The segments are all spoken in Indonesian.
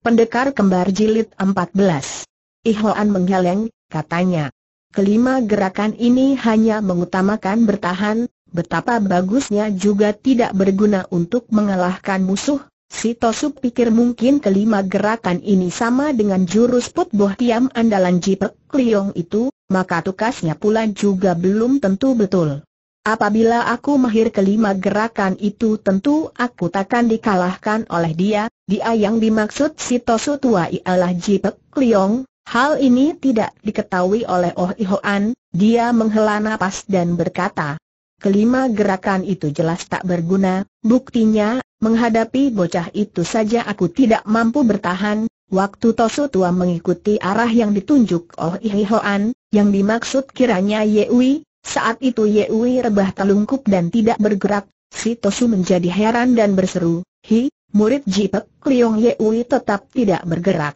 Pendekar kembar jilid 14. Ihoan menggeleng, katanya. Kelima gerakan ini hanya mengutamakan bertahan, betapa bagusnya juga tidak berguna untuk mengalahkan musuh. Si Tosuk pikir mungkin kelima gerakan ini sama dengan jurus put boh tiam andalan Jipek Kliong itu, maka tukasnya pula juga belum tentu betul. Apabila aku mahir kelima gerakan itu tentu aku takkan dikalahkan oleh dia, dia yang dimaksud si Tosu Tua ialah Jipek Liong, hal ini tidak diketahui oleh Oh Ihoan, dia menghela nafas dan berkata, kelima gerakan itu jelas tak berguna, buktinya, menghadapi bocah itu saja aku tidak mampu bertahan, Waktu Tosu Tua mengikuti arah yang ditunjuk Oh Ihoan, yang dimaksud kiranya Yewi, saat itu Ye Ui rebah telungkup dan tidak bergerak, si Tosu menjadi heran dan berseru, Hi, murid Jipek Ye Ui tetap tidak bergerak.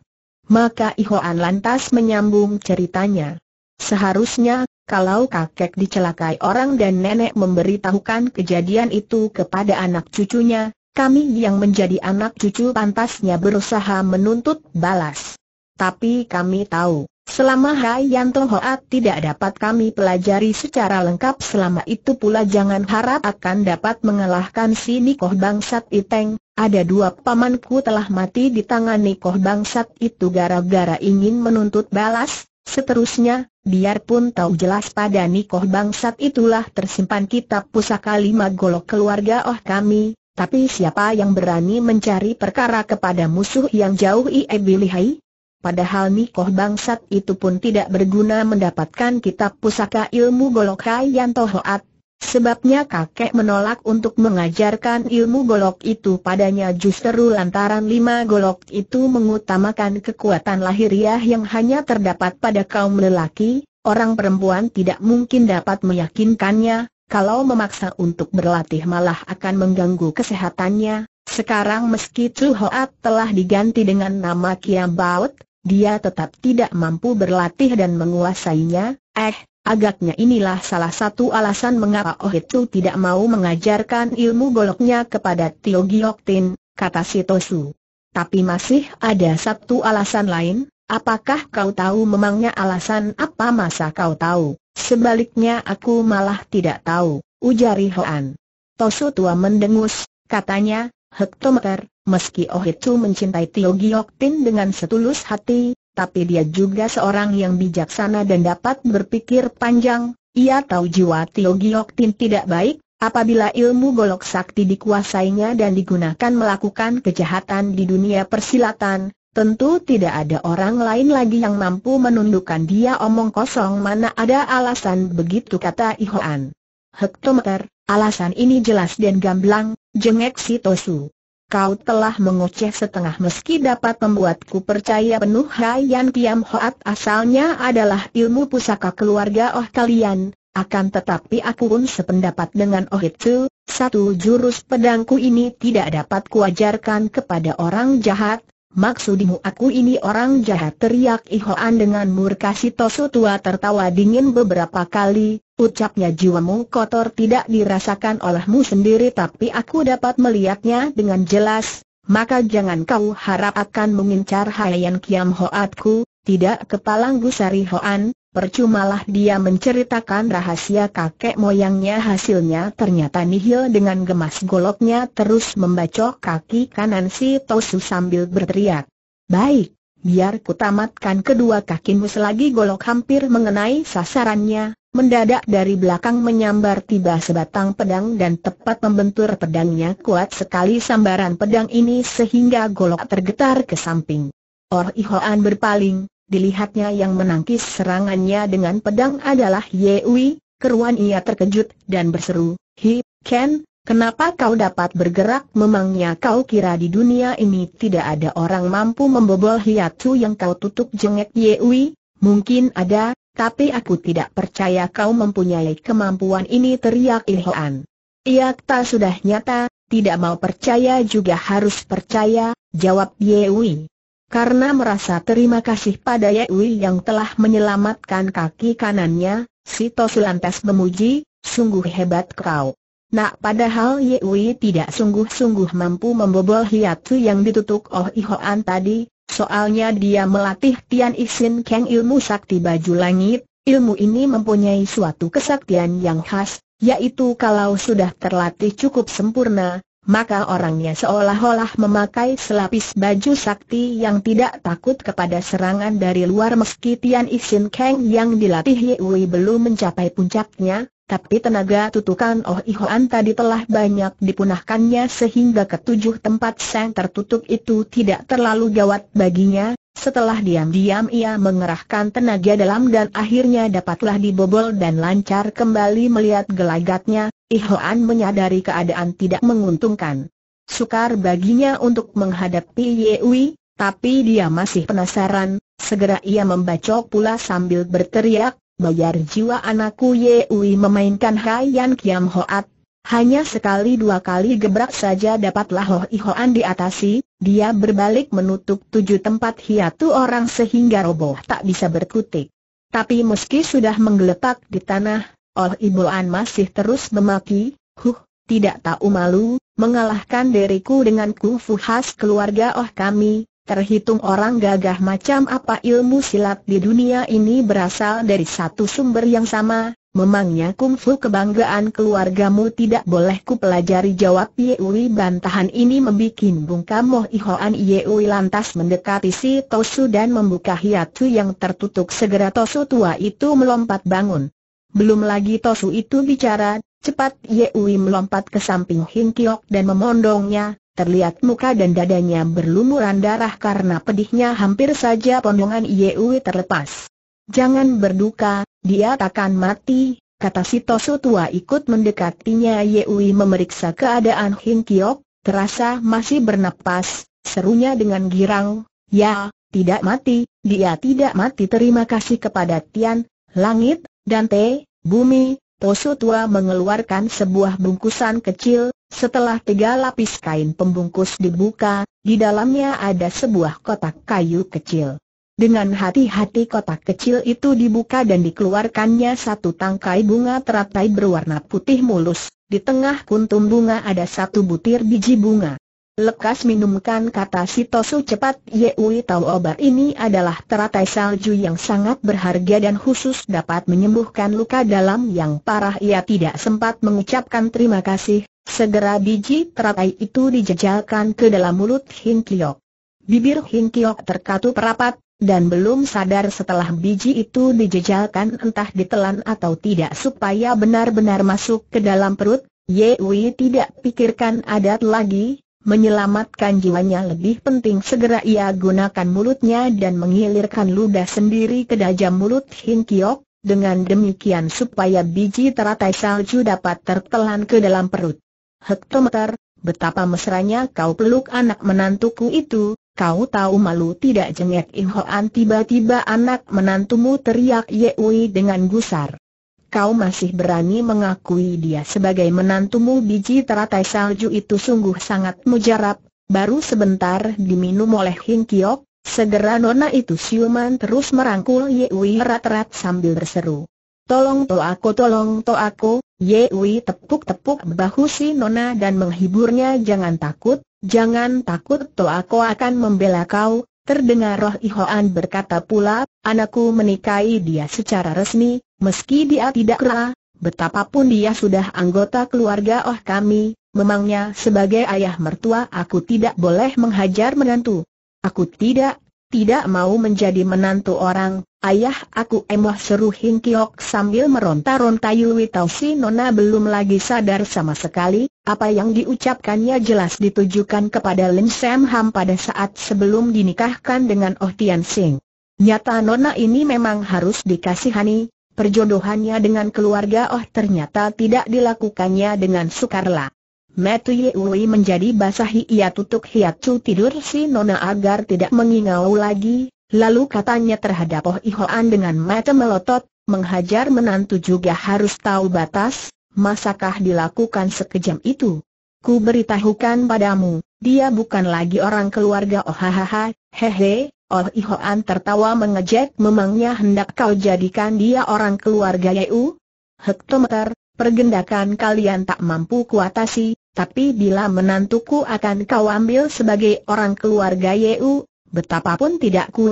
Maka Ihoan lantas menyambung ceritanya. Seharusnya, kalau kakek dicelakai orang dan nenek memberitahukan kejadian itu kepada anak cucunya, kami yang menjadi anak cucu pantasnya berusaha menuntut balas. Tapi kami tahu, Selama Hai Hayanto Hoat tidak dapat kami pelajari secara lengkap selama itu pula jangan harap akan dapat mengalahkan si Nikoh Bangsat Iteng, ada dua pamanku telah mati di tangan Nikoh Bangsat itu gara-gara ingin menuntut balas, seterusnya, biarpun tahu jelas pada Nikoh Bangsat itulah tersimpan kitab pusaka lima golok keluarga oh kami, tapi siapa yang berani mencari perkara kepada musuh yang jauh ie bilihai? Padahal Nikoh bangsat itu pun tidak berguna mendapatkan kitab pusaka ilmu golok Hayan Tohoat. Sebabnya kakek menolak untuk mengajarkan ilmu golok itu padanya justru lantaran lima golok itu mengutamakan kekuatan lahiriah yang hanya terdapat pada kaum lelaki, orang perempuan tidak mungkin dapat meyakinkannya, kalau memaksa untuk berlatih malah akan mengganggu kesehatannya. Sekarang meski Chu telah diganti dengan nama Kiam Baut, dia tetap tidak mampu berlatih dan menguasainya, eh, Agaknya inilah salah satu alasan mengapa Oh itu tidak mau mengajarkan ilmu goloknya kepada Tio Tin, kata Sitosu. Tapi masih ada satu alasan lain, apakah kau tahu memangnya alasan apa masa kau tahu? Sebaliknya aku malah tidak tahu, ujari Hoan. Tosu tua mendengus, katanya, hektometer, Meski Oh itu mencintai Tio Giok Tin dengan setulus hati, tapi dia juga seorang yang bijaksana dan dapat berpikir panjang. Ia tahu jiwa Tio Giok Tin tidak baik, apabila ilmu golok sakti dikuasainya dan digunakan melakukan kejahatan di dunia persilatan, tentu tidak ada orang lain lagi yang mampu menundukkan dia omong kosong mana ada alasan begitu kata Ihoan. Hektometer, alasan ini jelas dan gamblang, jengek si Tosu kau telah mengoceh setengah meski dapat membuatku percaya penuh Hai Yan Piam Hoat asalnya adalah ilmu pusaka keluarga Oh kalian, akan tetapi aku pun sependapat dengan Oh itu, satu jurus pedangku ini tidak dapat kuajarkan kepada orang jahat, Maksudimu aku ini orang jahat teriak Ihoan dengan murka si Tosu tua tertawa dingin beberapa kali, ucapnya jiwamu kotor tidak dirasakan olehmu sendiri tapi aku dapat melihatnya dengan jelas, maka jangan kau harap akan mengincar Hayan Kiam Hoatku, tidak kepalang Gusari Hoan, Percumalah dia menceritakan rahasia kakek moyangnya hasilnya ternyata nihil dengan gemas goloknya terus membacok kaki kanan si Tosu sambil berteriak. Baik, biar kutamatkan kedua kakimu selagi golok hampir mengenai sasarannya, mendadak dari belakang menyambar tiba sebatang pedang dan tepat membentur pedangnya kuat sekali sambaran pedang ini sehingga golok tergetar ke samping. Or berpaling, dilihatnya yang menangkis serangannya dengan pedang adalah Yewi, keruan ia terkejut dan berseru, Hi, Ken, kenapa kau dapat bergerak memangnya kau kira di dunia ini tidak ada orang mampu membobol hiatu yang kau tutup jengek Yewi? Mungkin ada, tapi aku tidak percaya kau mempunyai kemampuan ini teriak Ilhoan. Ia tak sudah nyata, tidak mau percaya juga harus percaya, jawab Yewi. Karena merasa terima kasih pada Ye Yewi yang telah menyelamatkan kaki kanannya, Tosu lantas memuji, sungguh hebat kau. Nak padahal Ye Yewi tidak sungguh-sungguh mampu membobol hiatu yang ditutup Oh Ihoan tadi, soalnya dia melatih Tian Isin Kang ilmu sakti baju langit, ilmu ini mempunyai suatu kesaktian yang khas, yaitu kalau sudah terlatih cukup sempurna, maka orangnya seolah-olah memakai selapis baju sakti yang tidak takut kepada serangan dari luar meski Tian Isin Kang yang dilatih Wei belum mencapai puncaknya, tapi tenaga tutukan Oh Ihoan tadi telah banyak dipunahkannya sehingga ketujuh tempat sang tertutup itu tidak terlalu gawat baginya, setelah diam-diam ia mengerahkan tenaga dalam dan akhirnya dapatlah dibobol dan lancar kembali melihat gelagatnya, Ihoan menyadari keadaan tidak menguntungkan. Sukar baginya untuk menghadapi Yewi, tapi dia masih penasaran, segera ia membacok pula sambil berteriak, bayar jiwa anakku Yewi memainkan Hai Yan Kiam Hoat, hanya sekali dua kali gebrak saja dapatlah Ho Ihoan diatasi, dia berbalik menutup tujuh tempat hiatu orang sehingga roboh tak bisa berkutik. Tapi meski sudah menggeletak di tanah, Oh Iboan masih terus memaki, huh, tidak tahu malu, mengalahkan diriku dengan kungfu khas keluarga Oh kami, Terhitung orang gagah macam apa ilmu silat di dunia ini berasal dari satu sumber yang sama, Memangnya kungfu kebanggaan keluargamu tidak boleh ku pelajari jawab Yeui bantahan ini membuat Moh Ihoan Yeui lantas mendekati si Tosu dan membuka hiatu yang tertutup segera Tosu tua itu melompat bangun. Belum lagi Tosu itu bicara, cepat Yeui melompat ke samping Kiok dan memondongnya, terlihat muka dan dadanya berlumuran darah karena pedihnya hampir saja pondongan Yeui terlepas. Jangan berduka, dia takkan mati, kata si Tosu tua ikut mendekatinya Yewi memeriksa keadaan Hin Kiok, terasa masih bernapas, serunya dengan girang, ya, tidak mati, dia tidak mati terima kasih kepada Tian, langit, dan te, bumi, Tosu tua mengeluarkan sebuah bungkusan kecil, setelah tiga lapis kain pembungkus dibuka, di dalamnya ada sebuah kotak kayu kecil. Dengan hati-hati kotak kecil itu dibuka dan dikeluarkannya satu tangkai bunga teratai berwarna putih mulus. Di tengah kuntum bunga ada satu butir biji bunga. Lekas minumkan kata Sitosu cepat Ye Ui tahu obat ini adalah teratai salju yang sangat berharga dan khusus dapat menyembuhkan luka dalam yang parah ia tidak sempat mengucapkan terima kasih. Segera biji teratai itu dijejalkan ke dalam mulut Hing Kiyok Bibir Hing Kiyok terkatup rapat, dan belum sadar setelah biji itu dijejalkan entah ditelan atau tidak supaya benar-benar masuk ke dalam perut, Ye Wei tidak pikirkan adat lagi, menyelamatkan jiwanya lebih penting segera ia gunakan mulutnya dan mengilirkan ludah sendiri ke dajam mulut Hin Kiok, dengan demikian supaya biji teratai salju dapat tertelan ke dalam perut. Hektometer, betapa mesranya kau peluk anak menantuku itu, Kau tahu malu tidak jengek In tiba-tiba anak menantumu teriak Yeui dengan gusar. Kau masih berani mengakui dia sebagai menantumu biji teratai salju itu sungguh sangat mujarab, baru sebentar diminum oleh Hing Kiok, segera nona itu siuman terus merangkul Yeui erat-erat sambil berseru. Tolong to aku tolong to aku, Yewi tepuk-tepuk bahu si Nona dan menghiburnya jangan takut, jangan takut to aku akan membela kau, Terdengar Roh Ihoan berkata pula, anakku menikahi dia secara resmi, meski dia tidak kera, betapapun dia sudah anggota keluarga oh kami, memangnya sebagai ayah mertua aku tidak boleh menghajar menantu. Aku tidak tidak mau menjadi menantu orang, ayah aku emoh seru Hing Kiok sambil meronta-ronta Yui Tau si Nona belum lagi sadar sama sekali, apa yang diucapkannya jelas ditujukan kepada Lin Sam Ham pada saat sebelum dinikahkan dengan Oh Tian Sing. Nyata Nona ini memang harus dikasihani, perjodohannya dengan keluarga Oh ternyata tidak dilakukannya dengan sukarela. Matthew Yui menjadi basahi ia tutup hiatcu tidur si Nona agar tidak mengingau lagi, lalu katanya terhadap Oh Ihoan dengan mata melotot, menghajar menantu juga harus tahu batas, masakah dilakukan sekejam itu? Ku beritahukan padamu, dia bukan lagi orang keluarga Oh hahaha, hehe, Oh Ihoan tertawa mengejek memangnya hendak kau jadikan dia orang keluarga Yeu? Hektometer, pergendakan kalian tak mampu kuatasi, tapi bila menantuku akan kau ambil sebagai orang keluarga Yeu, betapapun tidak ku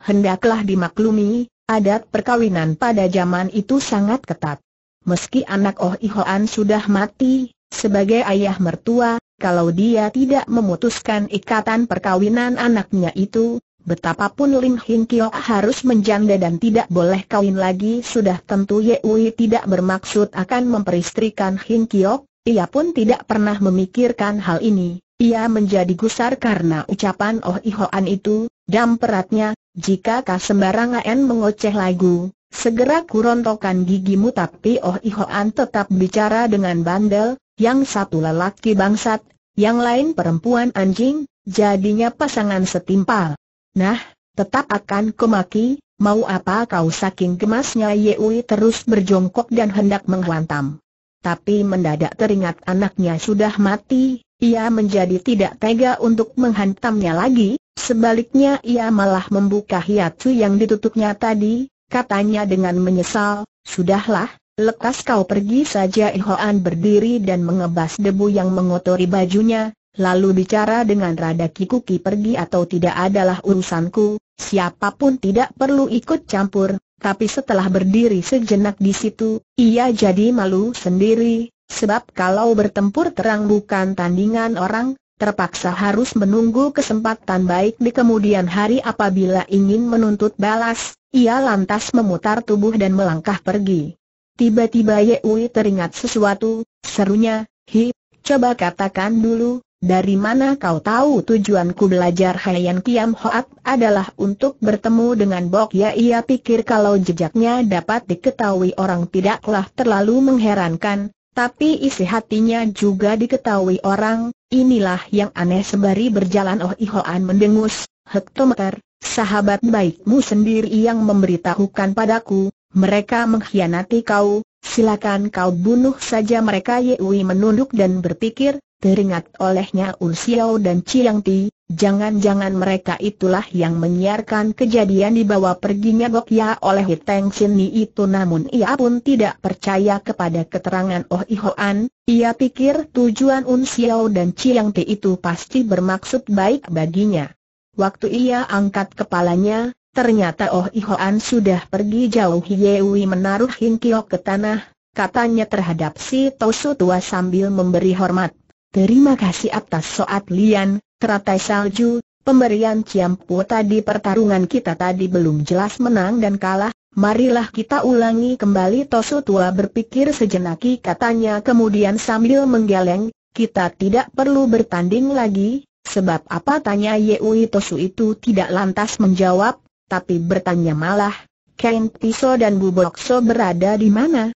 hendaklah dimaklumi, adat perkawinan pada zaman itu sangat ketat. Meski anak Oh Ihoan sudah mati, sebagai ayah mertua, kalau dia tidak memutuskan ikatan perkawinan anaknya itu, betapapun Lim Hin Kio harus menjanda dan tidak boleh kawin lagi sudah tentu Yeu tidak bermaksud akan memperistrikan Hin Kio ia pun tidak pernah memikirkan hal ini. Ia menjadi gusar karena ucapan Oh Ihoan itu, dan peratnya, jika kasembarang An mengoceh lagu, segera kurontokan gigimu tapi Oh Ihoan tetap bicara dengan bandel, yang satu lelaki bangsat, yang lain perempuan anjing, jadinya pasangan setimpal. Nah, tetap akan kumaki, mau apa kau saking gemasnya Yeui terus berjongkok dan hendak menghantam tapi mendadak teringat anaknya sudah mati, ia menjadi tidak tega untuk menghantamnya lagi, sebaliknya ia malah membuka hiatu yang ditutupnya tadi, katanya dengan menyesal, sudahlah, lekas kau pergi saja Ihoan berdiri dan mengebas debu yang mengotori bajunya, lalu bicara dengan rada kikuki pergi atau tidak adalah urusanku, siapapun tidak perlu ikut campur, tapi setelah berdiri sejenak di situ, ia jadi malu sendiri, sebab kalau bertempur terang bukan tandingan orang, terpaksa harus menunggu kesempatan baik di kemudian hari apabila ingin menuntut balas, ia lantas memutar tubuh dan melangkah pergi. Tiba-tiba Yewi teringat sesuatu, serunya, hi, coba katakan dulu, dari mana kau tahu tujuanku belajar Haiyan Kiam Hoat adalah untuk bertemu dengan Bok Ya ia pikir kalau jejaknya dapat diketahui orang tidaklah terlalu mengherankan, tapi isi hatinya juga diketahui orang, inilah yang aneh sebari berjalan Oh Ihoan mendengus, hektometer, sahabat baikmu sendiri yang memberitahukan padaku, mereka mengkhianati kau, silakan kau bunuh saja mereka Ye Yewi menunduk dan berpikir, Teringat olehnya Unsiao dan Chiang Ti, jangan-jangan mereka itulah yang menyiarkan kejadian dibawa perginya Gok Ya oleh Hiteng Ni itu namun ia pun tidak percaya kepada keterangan Oh Ihoan, ia pikir tujuan Unsiao dan Chiang Ti itu pasti bermaksud baik baginya. Waktu ia angkat kepalanya, ternyata Oh Ihoan sudah pergi jauh Yewi menaruh Hinkyok Kiok ke tanah, katanya terhadap si Tosu tua sambil memberi hormat. Terima kasih atas soat lian, teratai salju, pemberian Ciampu tadi pertarungan kita tadi belum jelas menang dan kalah, marilah kita ulangi kembali Tosu Tua berpikir sejenaki katanya kemudian sambil menggeleng, kita tidak perlu bertanding lagi, sebab apa tanya Yeui Tosu itu tidak lantas menjawab, tapi bertanya malah, Kain Tiso dan Bubokso berada di mana?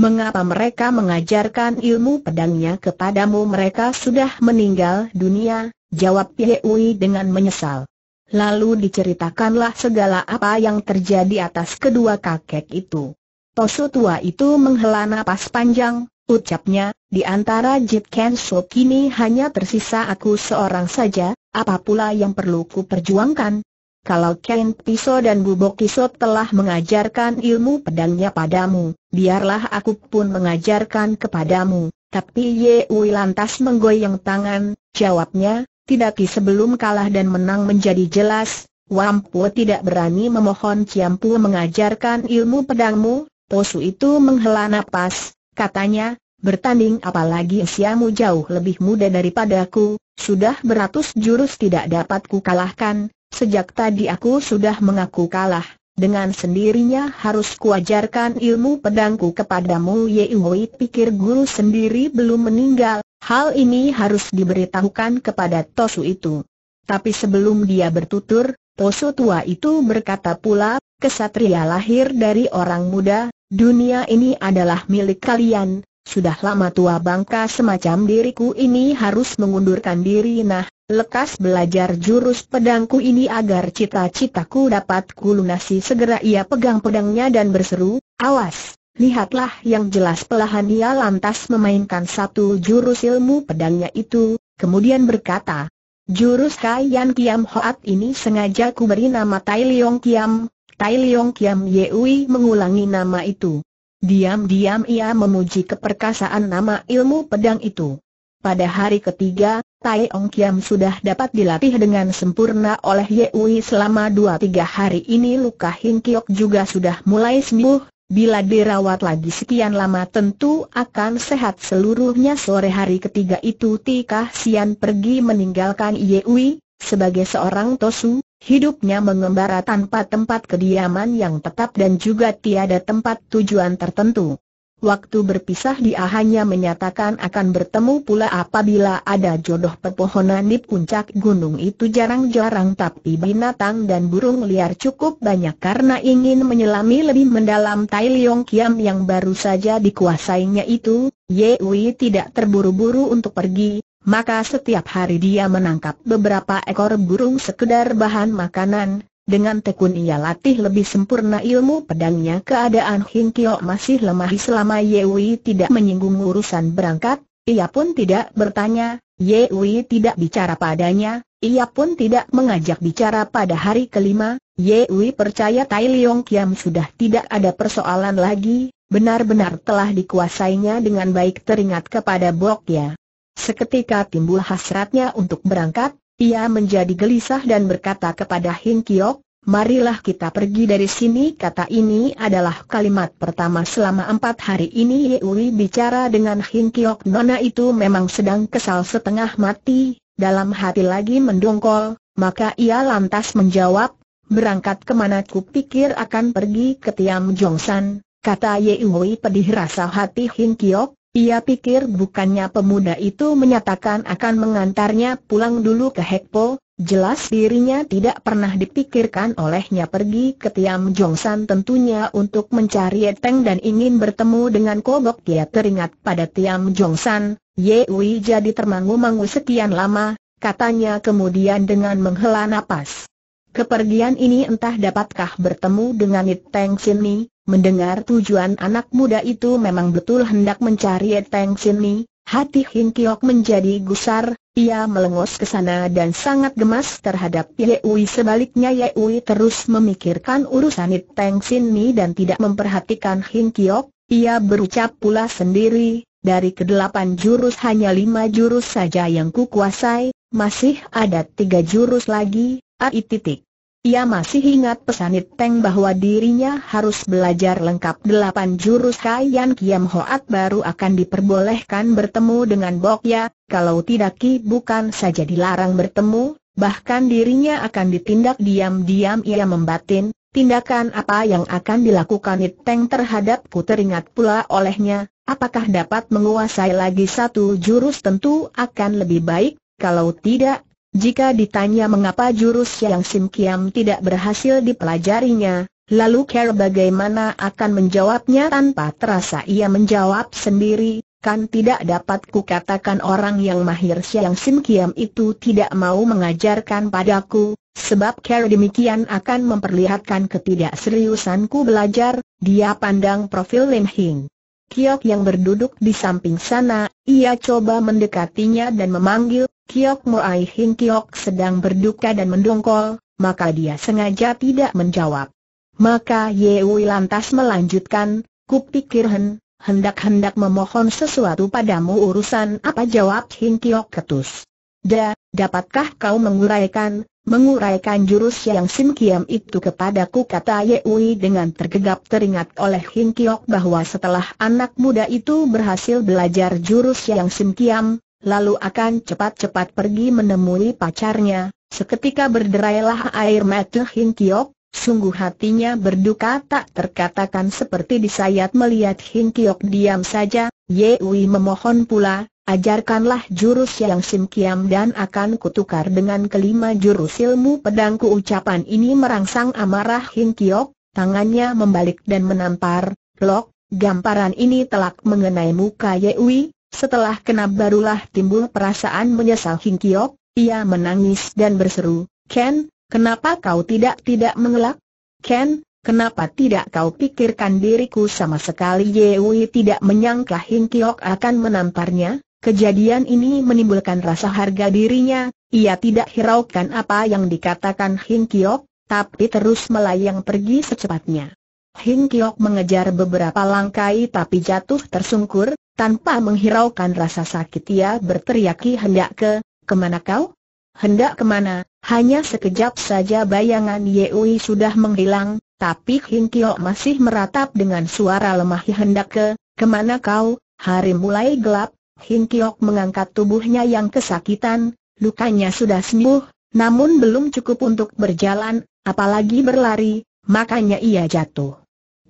Mengapa mereka mengajarkan ilmu pedangnya kepadamu mereka sudah meninggal dunia, jawab Yehui dengan menyesal. Lalu diceritakanlah segala apa yang terjadi atas kedua kakek itu. Tosu tua itu menghela napas panjang, ucapnya, di antara Jit Kenso kini hanya tersisa aku seorang saja, apa pula yang perlu ku perjuangkan? Kalau Ken Piso dan Bubok Piso telah mengajarkan ilmu pedangnya padamu, biarlah aku pun mengajarkan kepadamu. Tapi Ye Ui lantas menggoyang tangan, jawabnya, tidak ki sebelum kalah dan menang menjadi jelas. Wampu tidak berani memohon Ciampu mengajarkan ilmu pedangmu, Tosu itu menghela napas, katanya, bertanding apalagi usiamu jauh lebih muda daripadaku, sudah beratus jurus tidak dapat kukalahkan, Sejak tadi aku sudah mengaku kalah, dengan sendirinya harus kuajarkan ilmu pedangku kepadamu Yehui pikir guru sendiri belum meninggal, hal ini harus diberitahukan kepada Tosu itu. Tapi sebelum dia bertutur, Tosu tua itu berkata pula, kesatria lahir dari orang muda, dunia ini adalah milik kalian, sudah lama tua bangka semacam diriku ini harus mengundurkan diri nah, lekas belajar jurus pedangku ini agar cita-citaku dapat kulunasi segera ia pegang pedangnya dan berseru, awas, lihatlah yang jelas pelahan ia lantas memainkan satu jurus ilmu pedangnya itu, kemudian berkata, jurus Yan Kiam Hoat ini sengaja ku beri nama Tai Leong Kiam, Tai Leong Kiam Yeui mengulangi nama itu. Diam-diam ia memuji keperkasaan nama ilmu pedang itu. Pada hari ketiga, Tai Ong Kiam sudah dapat dilatih dengan sempurna oleh Ye Ui selama dua tiga hari ini luka Hin Kiok juga sudah mulai sembuh, bila dirawat lagi sekian lama tentu akan sehat seluruhnya sore hari ketiga itu Tika Sian pergi meninggalkan Ye Ui, sebagai seorang Tosu, Hidupnya mengembara tanpa tempat kediaman yang tetap dan juga tiada tempat tujuan tertentu. Waktu berpisah dia hanya menyatakan akan bertemu pula apabila ada jodoh pepohonan di puncak gunung itu jarang-jarang tapi binatang dan burung liar cukup banyak karena ingin menyelami lebih mendalam Tai Leong Kiam yang baru saja dikuasainya itu, Ye Wei tidak terburu-buru untuk pergi, maka setiap hari dia menangkap beberapa ekor burung sekedar bahan makanan, dengan tekun ia latih lebih sempurna ilmu pedangnya keadaan Hing Kio masih lemah selama Wei tidak menyinggung urusan berangkat, ia pun tidak bertanya, Ye Wei tidak bicara padanya, ia pun tidak mengajak bicara pada hari kelima, Ye Wei percaya Tai Leong Kiam sudah tidak ada persoalan lagi, benar-benar telah dikuasainya dengan baik teringat kepada Bok Ya. Seketika timbul hasratnya untuk berangkat, ia menjadi gelisah dan berkata kepada Hin Kiok, Marilah kita pergi dari sini kata ini adalah kalimat pertama selama empat hari ini Yewi bicara dengan Hin Kiok Nona itu memang sedang kesal setengah mati, dalam hati lagi mendongkol, maka ia lantas menjawab, berangkat kemana ku pikir akan pergi ke Tiam Jongsan, kata Yewi pedih rasa hati Hin Kiok, ia pikir bukannya pemuda itu menyatakan akan mengantarnya pulang dulu ke Hekpo, jelas dirinya tidak pernah dipikirkan olehnya pergi ke Tiam Jongsan tentunya untuk mencari Eteng dan ingin bertemu dengan Kobok dia teringat pada Tiam Jongsan, Wi jadi termangu-mangu sekian lama, katanya kemudian dengan menghela napas. Kepergian ini entah dapatkah bertemu dengan Sin Sini, mendengar tujuan anak muda itu memang betul hendak mencari Sin Sini, hati Hin Kiok menjadi gusar, ia melengos ke sana dan sangat gemas terhadap Ui sebaliknya Ui terus memikirkan urusan Sin Sini dan tidak memperhatikan Hin Kiok, ia berucap pula sendiri, dari kedelapan jurus hanya lima jurus saja yang kukuasai, masih ada tiga jurus lagi, AI titik. Ia masih ingat pesan Teng bahwa dirinya harus belajar lengkap delapan jurus yang Kiam Hoat baru akan diperbolehkan bertemu dengan bok ya. kalau tidak Ki bukan saja dilarang bertemu, bahkan dirinya akan ditindak diam-diam ia membatin, tindakan apa yang akan dilakukan Teng terhadapku teringat pula olehnya, apakah dapat menguasai lagi satu jurus tentu akan lebih baik, kalau tidak jika ditanya mengapa jurus yang Sim Kiam tidak berhasil dipelajarinya, lalu Kerr bagaimana akan menjawabnya tanpa terasa ia menjawab sendiri, kan tidak dapat kukatakan orang yang mahir yang Sim Kiam itu tidak mau mengajarkan padaku, sebab Kerr demikian akan memperlihatkan ketidakseriusanku belajar, dia pandang profil Lim Hing. Kiok yang berduduk di samping sana, ia coba mendekatinya dan memanggil, Kiok Moai Hing Kiok sedang berduka dan mendongkol, maka dia sengaja tidak menjawab. Maka Wui lantas melanjutkan, kupikir Hen, hendak-hendak memohon sesuatu padamu urusan apa jawab Hing Kiok ketus. Da, dapatkah kau menguraikan, menguraikan jurus yang Sim Kiam itu kepadaku kata Wui dengan tergegap teringat oleh Hing Kiok bahwa setelah anak muda itu berhasil belajar jurus yang Sim Kiam, lalu akan cepat-cepat pergi menemui pacarnya, seketika berderailah air mata Hin Kiok, sungguh hatinya berduka tak terkatakan seperti disayat melihat Hin Kiok diam saja, Wei memohon pula, ajarkanlah jurus yang Sim Kiam dan akan kutukar dengan kelima jurus ilmu pedangku ucapan ini merangsang amarah Hin Kiok, tangannya membalik dan menampar, lok, gamparan ini telak mengenai muka Yewi, setelah kena barulah timbul perasaan menyesal Hing Kiok, ia menangis dan berseru, Ken, kenapa kau tidak-tidak mengelak? Ken, kenapa tidak kau pikirkan diriku sama sekali Yewi tidak menyangka Hing Kiok akan menamparnya? Kejadian ini menimbulkan rasa harga dirinya, ia tidak hiraukan apa yang dikatakan Hing Kiok, tapi terus melayang pergi secepatnya. Hing Kiok mengejar beberapa langkai tapi jatuh tersungkur, tanpa menghiraukan rasa sakit ia berteriak hendak ke, kemana kau? Hendak kemana? Hanya sekejap saja bayangan Yewi sudah menghilang, tapi Hing Kio masih meratap dengan suara lemah hendak ke, kemana kau? Hari mulai gelap, Hing Kio mengangkat tubuhnya yang kesakitan, lukanya sudah sembuh, namun belum cukup untuk berjalan, apalagi berlari, makanya ia jatuh.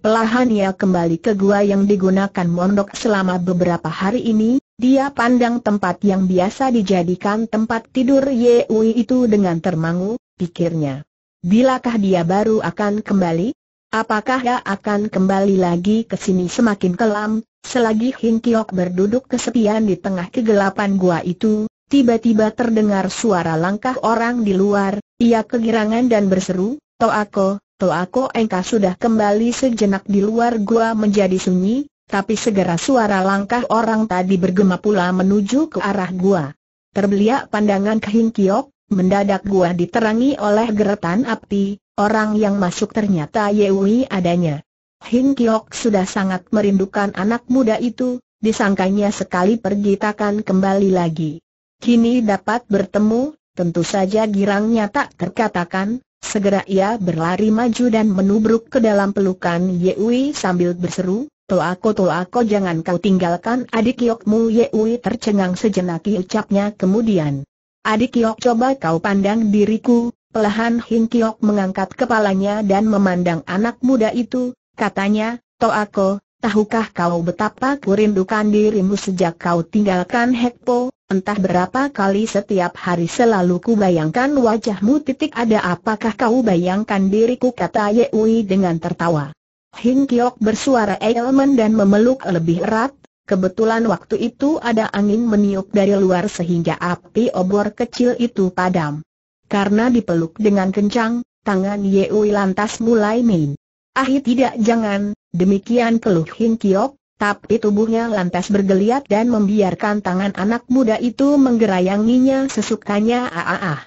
Pelahan ia kembali ke gua yang digunakan mondok selama beberapa hari ini, dia pandang tempat yang biasa dijadikan tempat tidur Yewi itu dengan termangu, pikirnya. Bilakah dia baru akan kembali? Apakah ia akan kembali lagi ke sini semakin kelam, selagi Hing Kiok berduduk kesepian di tengah kegelapan gua itu, tiba-tiba terdengar suara langkah orang di luar, ia kegirangan dan berseru, Toako, Toako Engka sudah kembali sejenak di luar gua menjadi sunyi, tapi segera suara langkah orang tadi bergema pula menuju ke arah gua. Terbeliak pandangan ke Hing Kiok, mendadak gua diterangi oleh geretan api, orang yang masuk ternyata Yewi adanya. Hing Kiok sudah sangat merindukan anak muda itu, disangkanya sekali pergi takkan kembali lagi. Kini dapat bertemu, tentu saja girangnya tak terkatakan, Segera ia berlari maju dan menubruk ke dalam pelukan Yewi sambil berseru, Toako Toako jangan kau tinggalkan adik Yokmu Yewi tercengang sejenak ucapnya kemudian. Adik Yok coba kau pandang diriku, pelahan Hing Kiok mengangkat kepalanya dan memandang anak muda itu, katanya, Toako, tahukah kau betapa kurindukan dirimu sejak kau tinggalkan Hekpo, Entah berapa kali setiap hari selalu kubayangkan wajahmu titik ada apakah kau bayangkan diriku kata Ye Ui dengan tertawa. Hing Kiok bersuara elemen dan memeluk lebih erat, kebetulan waktu itu ada angin meniup dari luar sehingga api obor kecil itu padam. Karena dipeluk dengan kencang, tangan Ye Ui lantas mulai main. Ahi tidak jangan, demikian keluh Hing Kiok, tapi tubuhnya lantas bergeliat dan membiarkan tangan anak muda itu menggerayanginya sesukanya Aaah.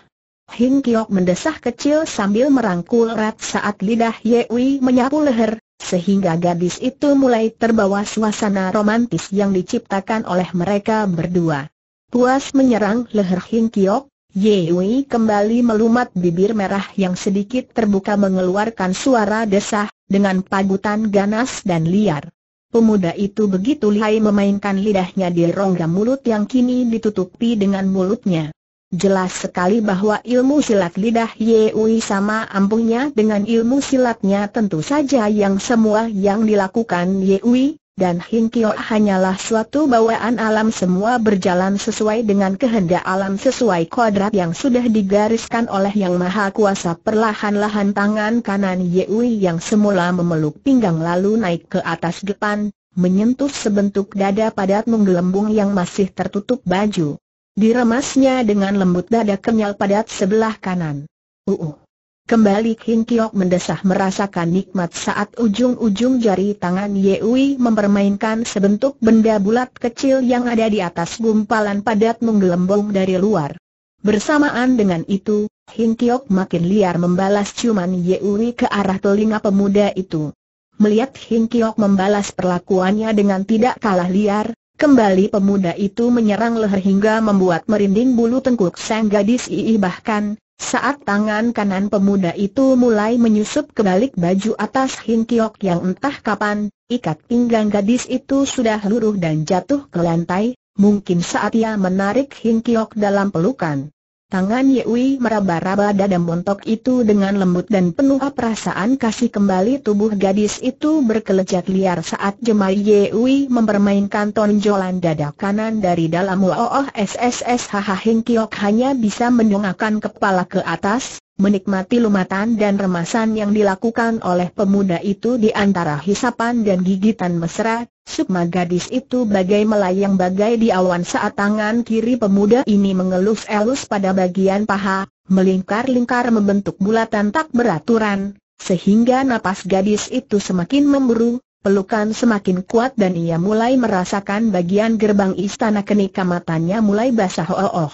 Hing Kiok mendesah kecil sambil merangkul rat saat lidah Ye Wei menyapu leher, sehingga gadis itu mulai terbawa suasana romantis yang diciptakan oleh mereka berdua. Puas menyerang leher Hing Kiok, Wei kembali melumat bibir merah yang sedikit terbuka mengeluarkan suara desah, dengan pagutan ganas dan liar. Pemuda itu begitu lihai memainkan lidahnya di rongga mulut yang kini ditutupi dengan mulutnya. Jelas sekali bahwa ilmu silat lidah Yewi sama ampuhnya dengan ilmu silatnya tentu saja yang semua yang dilakukan Yewi, dan Hinkyo hanyalah suatu bawaan alam semua berjalan sesuai dengan kehendak alam sesuai kodrat yang sudah digariskan oleh Yang Maha Kuasa perlahan-lahan tangan kanan Yui yang semula memeluk pinggang lalu naik ke atas depan, menyentuh sebentuk dada padat menggelembung yang masih tertutup baju. Diremasnya dengan lembut dada kenyal padat sebelah kanan. Uuh! Kembali Kim Kiok mendesah merasakan nikmat saat ujung-ujung jari tangan Yewi mempermainkan sebentuk benda bulat kecil yang ada di atas gumpalan padat menggelembung dari luar. Bersamaan dengan itu, Hing Kiok makin liar membalas ciuman Yewi ke arah telinga pemuda itu. Melihat Hing Kiok membalas perlakuannya dengan tidak kalah liar, kembali pemuda itu menyerang leher hingga membuat merinding bulu tengkuk sang gadis Ii bahkan, saat tangan kanan pemuda itu mulai menyusup ke balik baju atas Hin yang entah kapan, ikat pinggang gadis itu sudah luruh dan jatuh ke lantai, mungkin saat ia menarik Hin dalam pelukan. Tangan Yewi meraba-raba dada montok itu dengan lembut dan penuh perasaan kasih kembali tubuh gadis itu berkelejat liar saat jemari Yewi mempermainkan tonjolan dada kanan dari dalam Wooh SSS Haha Hing Kiok hanya bisa mendongakkan kepala ke atas, menikmati lumatan dan remasan yang dilakukan oleh pemuda itu di antara hisapan dan gigitan mesra, sukma gadis itu bagai melayang bagai di awan saat tangan kiri pemuda ini mengelus-elus pada bagian paha, melingkar-lingkar membentuk bulatan tak beraturan, sehingga napas gadis itu semakin memburu, pelukan semakin kuat dan ia mulai merasakan bagian gerbang istana kenikamatannya mulai basah oh oh.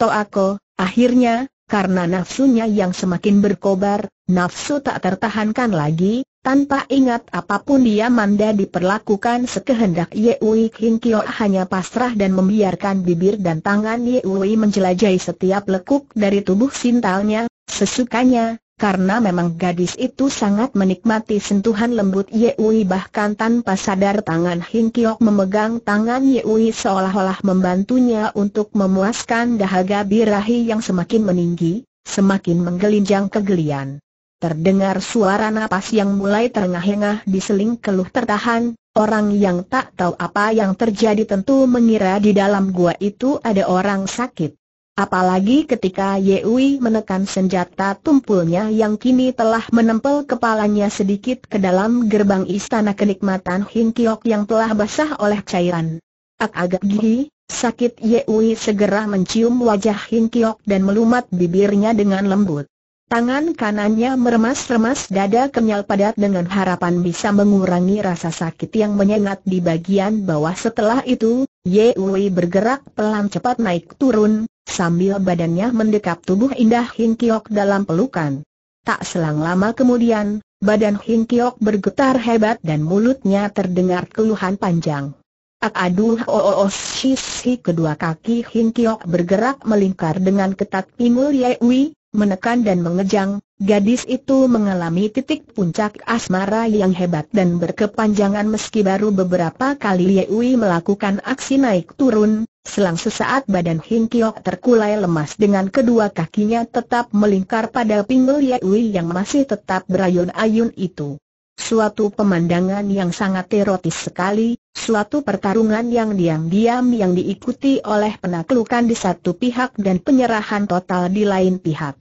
Toako, akhirnya, karena nafsunya yang semakin berkobar, nafsu tak tertahankan lagi, tanpa ingat apapun dia manda diperlakukan sekehendak Yewi King hanya pasrah dan membiarkan bibir dan tangan Yewi menjelajahi setiap lekuk dari tubuh sintalnya, sesukanya, karena memang gadis itu sangat menikmati sentuhan lembut Yeui bahkan tanpa sadar tangan Hing Kiok memegang tangan Yeui seolah-olah membantunya untuk memuaskan dahaga birahi yang semakin meninggi, semakin menggelinjang kegelian. Terdengar suara napas yang mulai terengah-engah diseling keluh tertahan, Orang yang tak tahu apa yang terjadi tentu mengira di dalam gua itu ada orang sakit. Apalagi ketika Yewi menekan senjata tumpulnya yang kini telah menempel kepalanya sedikit ke dalam gerbang istana kenikmatan Hin Kiok yang telah basah oleh cairan. Agak-agak gigi, sakit Yewi segera mencium wajah Hin Kiok dan melumat bibirnya dengan lembut. Tangan kanannya meremas-remas dada kenyal padat dengan harapan bisa mengurangi rasa sakit yang menyengat di bagian bawah. Setelah itu, Yewi bergerak pelan cepat naik turun, sambil badannya mendekap tubuh indah Hing Kiok dalam pelukan. Tak selang lama kemudian, badan Hing Kiok bergetar hebat dan mulutnya terdengar keluhan panjang. Ak aduh oos oh, oh, oh, shis kedua kaki Hing Kiok bergerak melingkar dengan ketat pinggul Yei Wei, menekan dan mengejang, gadis itu mengalami titik puncak asmara yang hebat dan berkepanjangan meski baru beberapa kali Yewi melakukan aksi naik turun, selang sesaat badan Hing Kiok terkulai lemas dengan kedua kakinya tetap melingkar pada pinggul Yewi yang masih tetap berayun-ayun itu suatu pemandangan yang sangat erotis sekali, suatu pertarungan yang diam-diam yang diikuti oleh penaklukan di satu pihak dan penyerahan total di lain pihak.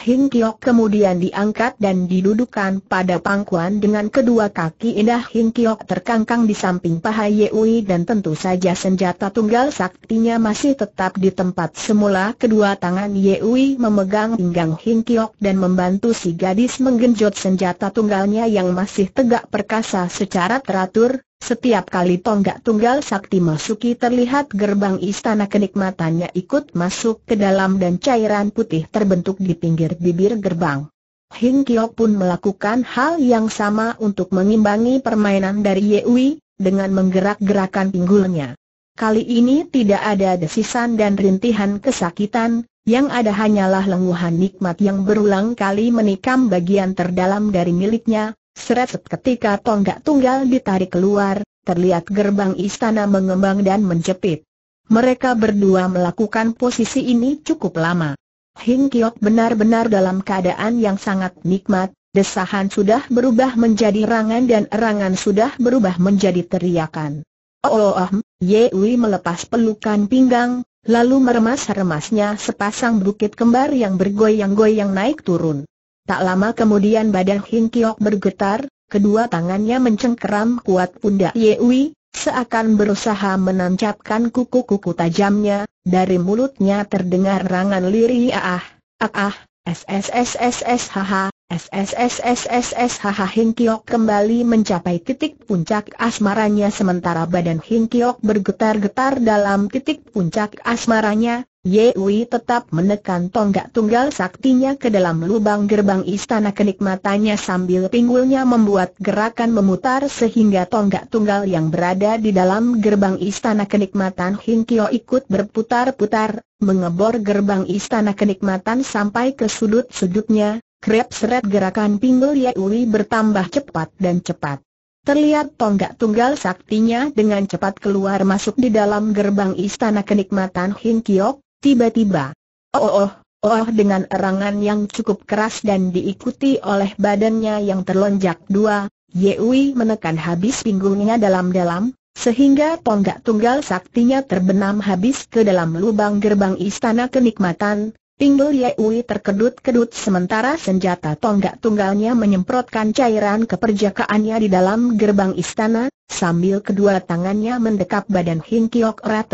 Hing Kiok kemudian diangkat dan didudukan pada pangkuan dengan kedua kaki indah Hing Kiok terkangkang di samping paha Yeui dan tentu saja senjata tunggal saktinya masih tetap di tempat semula kedua tangan Yeui memegang pinggang Hing Kiok dan membantu si gadis menggenjot senjata tunggalnya yang masih tegak perkasa secara teratur, setiap kali tonggak tunggal sakti masuki terlihat gerbang istana kenikmatannya ikut masuk ke dalam dan cairan putih terbentuk di pinggir bibir gerbang. Hing Kiok pun melakukan hal yang sama untuk mengimbangi permainan dari Yewi, dengan menggerak-gerakan pinggulnya. Kali ini tidak ada desisan dan rintihan kesakitan, yang ada hanyalah lenguhan nikmat yang berulang kali menikam bagian terdalam dari miliknya, Seret ketika tonggak tunggal ditarik keluar, terlihat gerbang istana mengembang dan menjepit. Mereka berdua melakukan posisi ini cukup lama. Hing Kiok benar-benar dalam keadaan yang sangat nikmat, desahan sudah berubah menjadi rangan dan erangan sudah berubah menjadi teriakan. Oh, oh, oh Yewi melepas pelukan pinggang, lalu meremas-remasnya sepasang bukit kembar yang bergoyang-goyang naik turun. Tak lama kemudian badan Hing Kiok bergetar, kedua tangannya mencengkeram kuat pundak Yewi, seakan berusaha menancapkan kuku-kuku tajamnya, dari mulutnya terdengar rangan liri ah, ah, ah, SSSSSHH, SSSSSSHH Hing Kiok kembali mencapai titik puncak asmaranya sementara badan Hing Kiok bergetar-getar dalam titik puncak asmaranya, Yewi tetap menekan tonggak tunggal saktinya ke dalam lubang gerbang istana kenikmatannya sambil pinggulnya membuat gerakan memutar sehingga tonggak tunggal yang berada di dalam gerbang istana kenikmatan Hinkyo ikut berputar-putar, mengebor gerbang istana kenikmatan sampai ke sudut-sudutnya, krep seret gerakan pinggul Yewi bertambah cepat dan cepat. Terlihat tonggak tunggal saktinya dengan cepat keluar masuk di dalam gerbang istana kenikmatan Hinkyok, Tiba-tiba, oh, oh oh, oh dengan erangan yang cukup keras dan diikuti oleh badannya yang terlonjak dua, Yewi menekan habis pinggulnya dalam-dalam, sehingga tonggak tunggal saktinya terbenam habis ke dalam lubang gerbang istana kenikmatan, Pinggul Yewi terkedut-kedut sementara senjata tonggak tunggalnya menyemprotkan cairan keperjakaannya di dalam gerbang istana, sambil kedua tangannya mendekap badan Hin Kiok erat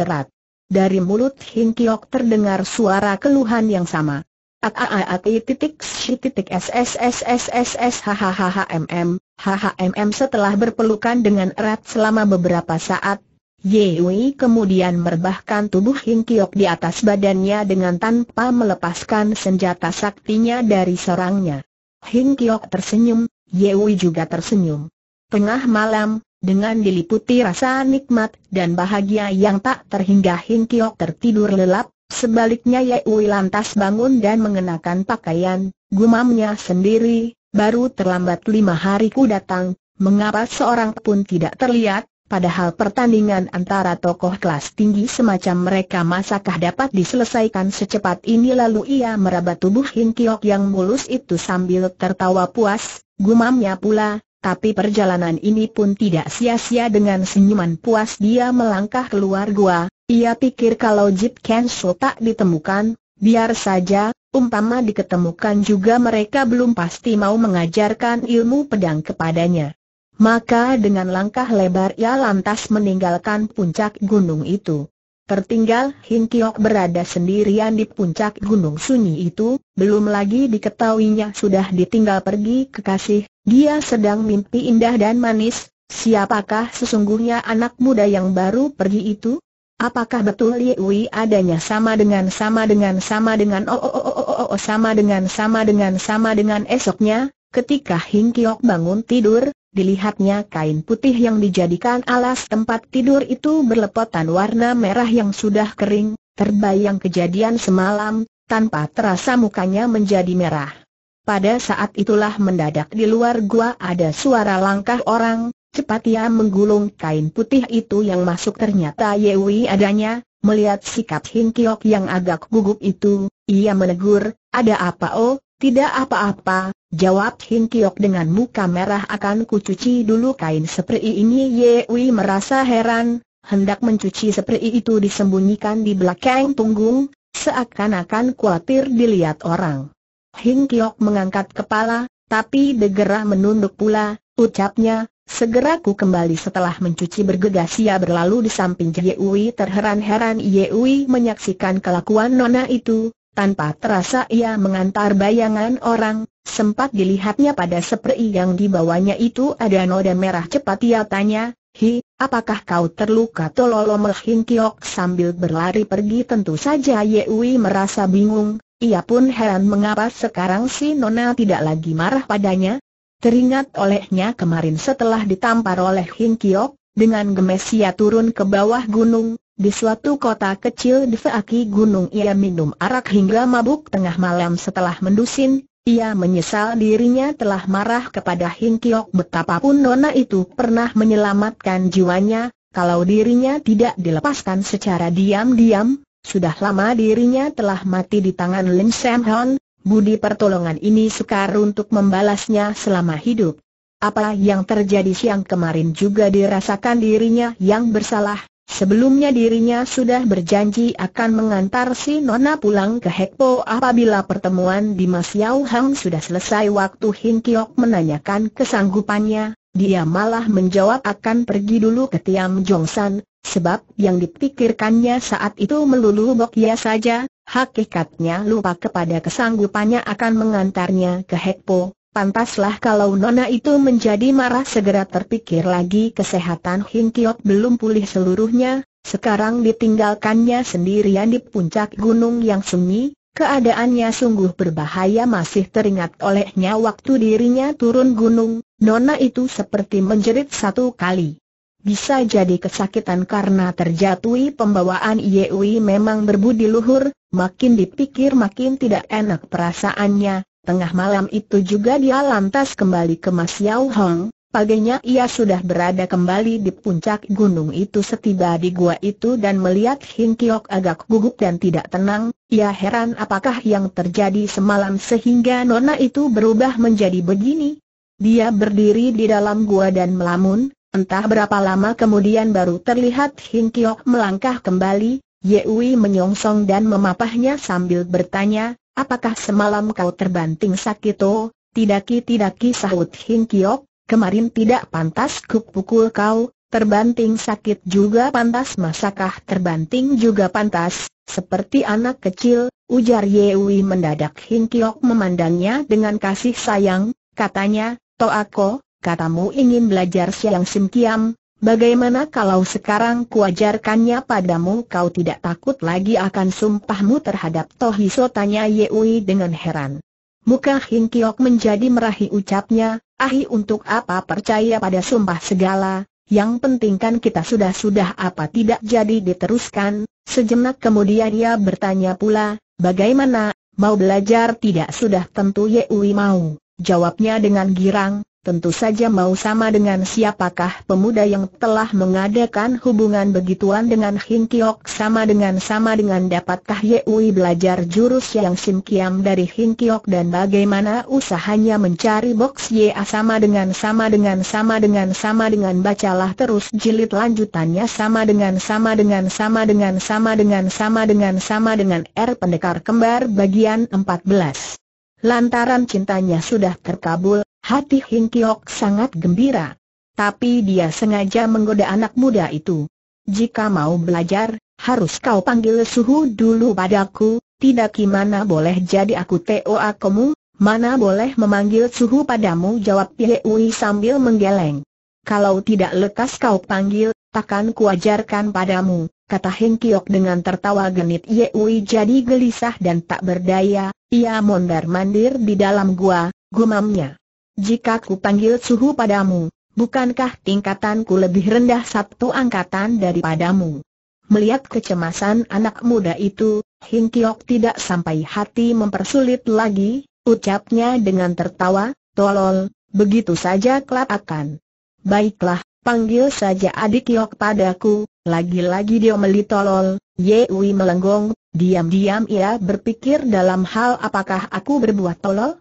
dari mulut Hing Kiok terdengar suara keluhan yang sama. Aaati titik si titik s s s s s h h h h m m h m m setelah berpelukan dengan erat selama beberapa saat, Yewi kemudian merbahkan tubuh Hing Kiok di atas badannya dengan tanpa melepaskan senjata saktinya dari serangnya. Hing Kiok tersenyum, Yewi juga tersenyum. Tengah malam, dengan diliputi rasa nikmat dan bahagia yang tak terhingga Kiok tertidur lelap, sebaliknya Ye Ui lantas bangun dan mengenakan pakaian, gumamnya sendiri, baru terlambat lima hari ku datang, mengapa seorang pun tidak terlihat, Padahal pertandingan antara tokoh kelas tinggi semacam mereka masakah dapat diselesaikan secepat ini lalu ia meraba tubuh Hinkyok yang mulus itu sambil tertawa puas, gumamnya pula, tapi perjalanan ini pun tidak sia-sia dengan senyuman puas dia melangkah keluar gua, ia pikir kalau Jip Kenso tak ditemukan, biar saja, umpama diketemukan juga mereka belum pasti mau mengajarkan ilmu pedang kepadanya. Maka dengan langkah lebar ia lantas meninggalkan puncak gunung itu. Tertinggal Hin Kiok berada sendirian di puncak gunung sunyi itu, belum lagi diketahuinya sudah ditinggal pergi kekasih, dia sedang mimpi indah dan manis, siapakah sesungguhnya anak muda yang baru pergi itu? Apakah betul Liui adanya sama dengan sama dengan sama dengan oh oh oh oh oh oh sama dengan sama dengan sama dengan esoknya, ketika Hin Kiok bangun tidur, Dilihatnya kain putih yang dijadikan alas tempat tidur itu berlepotan warna merah yang sudah kering, terbayang kejadian semalam, tanpa terasa mukanya menjadi merah. Pada saat itulah mendadak di luar gua ada suara langkah orang, Cepat ia menggulung kain putih itu yang masuk ternyata Yewi adanya, melihat sikap Hinkyok yang agak gugup itu, ia menegur, ada apa oh, tidak apa-apa, jawab Hin Kiok dengan muka merah akan kucuci dulu kain seperti ini Yewi merasa heran, hendak mencuci seperti itu disembunyikan di belakang punggung, seakan-akan khawatir dilihat orang. Hin Kiok mengangkat kepala, tapi degerah menunduk pula, ucapnya, segera ku kembali setelah mencuci bergegas ia berlalu di samping Yewi terheran-heran Yewi menyaksikan kelakuan Nona itu, tanpa terasa ia mengantar bayangan orang, sempat dilihatnya pada seprei yang dibawanya itu ada noda merah cepat ia tanya, Hi, apakah kau terluka Tololo Merhin Kiok sambil berlari pergi tentu saja Yewi merasa bingung, ia pun heran mengapa sekarang si Nona tidak lagi marah padanya. Teringat olehnya kemarin setelah ditampar oleh Hin Kiok, dengan gemes ia turun ke bawah gunung, di suatu kota kecil di kaki gunung ia minum arak hingga mabuk tengah malam setelah mendusin, ia menyesal dirinya telah marah kepada Hing Kiok betapapun nona itu pernah menyelamatkan jiwanya, kalau dirinya tidak dilepaskan secara diam-diam, sudah lama dirinya telah mati di tangan Lin Sam Hon, budi pertolongan ini sukar untuk membalasnya selama hidup. Apa yang terjadi siang kemarin juga dirasakan dirinya yang bersalah, Sebelumnya dirinya sudah berjanji akan mengantar si Nona pulang ke Hekpo apabila pertemuan di Mas Yau Hang sudah selesai waktu Hin Kiok menanyakan kesanggupannya, dia malah menjawab akan pergi dulu ke Tiam San, sebab yang dipikirkannya saat itu melulu Bok Ya saja, hakikatnya lupa kepada kesanggupannya akan mengantarnya ke Hekpo, Pantaslah kalau Nona itu menjadi marah segera terpikir lagi kesehatan Hing Kiot belum pulih seluruhnya, sekarang ditinggalkannya sendirian di puncak gunung yang sunyi, keadaannya sungguh berbahaya masih teringat olehnya waktu dirinya turun gunung, Nona itu seperti menjerit satu kali. Bisa jadi kesakitan karena terjatuhi pembawaan Yewi memang berbudi luhur, makin dipikir makin tidak enak perasaannya, Tengah malam itu juga dia lantas kembali ke Mas Yao Hong, Paginya ia sudah berada kembali di puncak gunung itu setiba di gua itu dan melihat Hing Kiok agak gugup dan tidak tenang, ia heran apakah yang terjadi semalam sehingga nona itu berubah menjadi begini. Dia berdiri di dalam gua dan melamun, entah berapa lama kemudian baru terlihat Hing Kiok melangkah kembali, Yewi menyongsong dan memapahnya sambil bertanya, Apakah semalam kau terbanting sakit oh? Tidaki tidaki sahut Hing Kiok, kemarin tidak pantas kupukul kau, terbanting sakit juga pantas masakah terbanting juga pantas, seperti anak kecil, ujar Yewi mendadak Hing Kiok memandangnya dengan kasih sayang, katanya, Toako, katamu ingin belajar siang Sim Kiam, Bagaimana kalau sekarang kuajarkannya padamu kau tidak takut lagi akan sumpahmu terhadap Tohiso tanya Yewi dengan heran. Muka Hing Kiok menjadi merahi ucapnya, ahi untuk apa percaya pada sumpah segala, yang penting kan kita sudah-sudah apa tidak jadi diteruskan, sejenak kemudian ia bertanya pula, bagaimana, mau belajar tidak sudah tentu Yewi mau, jawabnya dengan girang, tentu saja mau sama dengan siapakah pemuda yang telah mengadakan hubungan begituan dengan Hing Kiok sama dengan sama dengan dapatkah Yeui belajar jurus yang Sim Kiam dari Hing Kiok dan bagaimana usahanya mencari box Ye sama dengan sama dengan sama dengan sama dengan bacalah terus jilid lanjutannya sama dengan sama dengan sama dengan sama dengan sama dengan sama dengan R pendekar kembar bagian 14 Lantaran cintanya sudah terkabul, Hati Hing Kiok sangat gembira. Tapi dia sengaja menggoda anak muda itu. Jika mau belajar, harus kau panggil suhu dulu padaku, tidak gimana boleh jadi aku TOA kamu, mana boleh memanggil suhu padamu jawab Yehui sambil menggeleng. Kalau tidak lekas kau panggil, takkan kuajarkan padamu, kata Heng Kiok dengan tertawa genit Yehui jadi gelisah dan tak berdaya, ia mondar mandir di dalam gua, gumamnya. Jika ku panggil suhu padamu, bukankah tingkatanku lebih rendah satu angkatan daripadamu? Melihat kecemasan anak muda itu, Hing Kiok tidak sampai hati mempersulit lagi, ucapnya dengan tertawa, tolol, begitu saja kelapakan. Baiklah, panggil saja adik Kiok padaku, lagi-lagi dia melitolol, Yewi melenggong, diam-diam ia berpikir dalam hal apakah aku berbuat tolol?